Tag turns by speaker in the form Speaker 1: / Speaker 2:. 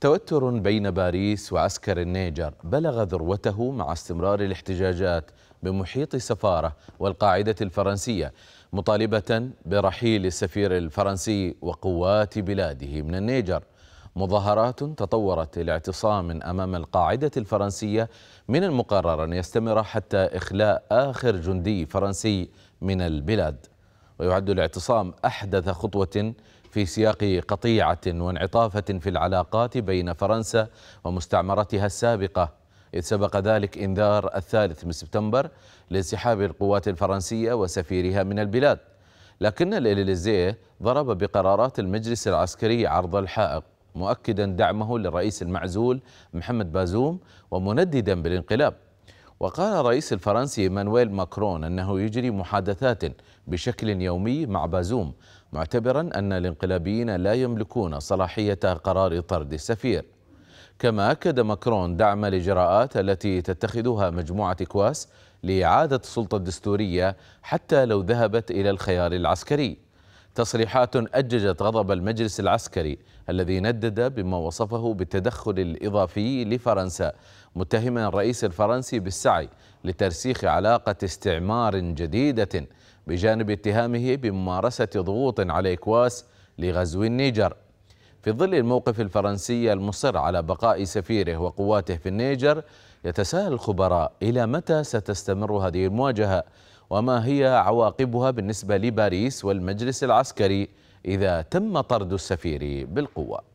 Speaker 1: توتر بين باريس وعسكر النيجر بلغ ذروته مع استمرار الاحتجاجات بمحيط السفارة والقاعدة الفرنسية مطالبة برحيل السفير الفرنسي وقوات بلاده من النيجر مظاهرات تطورت إلى اعتصام أمام القاعدة الفرنسية من المقرر أن يستمر حتى إخلاء آخر جندي فرنسي من البلاد ويعد الاعتصام أحدث خطوة في سياق قطيعة وانعطافة في العلاقات بين فرنسا ومستعمرتها السابقة إذ سبق ذلك إنذار الثالث من سبتمبر لانسحاب القوات الفرنسية وسفيرها من البلاد لكن الإليزيه ضرب بقرارات المجلس العسكري عرض الحائط مؤكدا دعمه للرئيس المعزول محمد بازوم ومنددا بالانقلاب وقال الرئيس الفرنسي مانويل ماكرون أنه يجري محادثات بشكل يومي مع بازوم معتبرا أن الانقلابيين لا يملكون صلاحية قرار طرد السفير كما أكد ماكرون دعم الإجراءات التي تتخذها مجموعة كواس لإعادة السلطة الدستورية حتى لو ذهبت إلى الخيار العسكري تصريحات أججت غضب المجلس العسكري الذي ندد بما وصفه بالتدخل الإضافي لفرنسا متهما الرئيس الفرنسي بالسعي لترسيخ علاقة استعمار جديدة بجانب اتهامه بممارسة ضغوط على إكواس لغزو النيجر في ظل الموقف الفرنسي المصر على بقاء سفيره وقواته في النيجر يتساءل الخبراء إلى متى ستستمر هذه المواجهة وما هي عواقبها بالنسبة لباريس والمجلس العسكري إذا تم طرد السفير بالقوة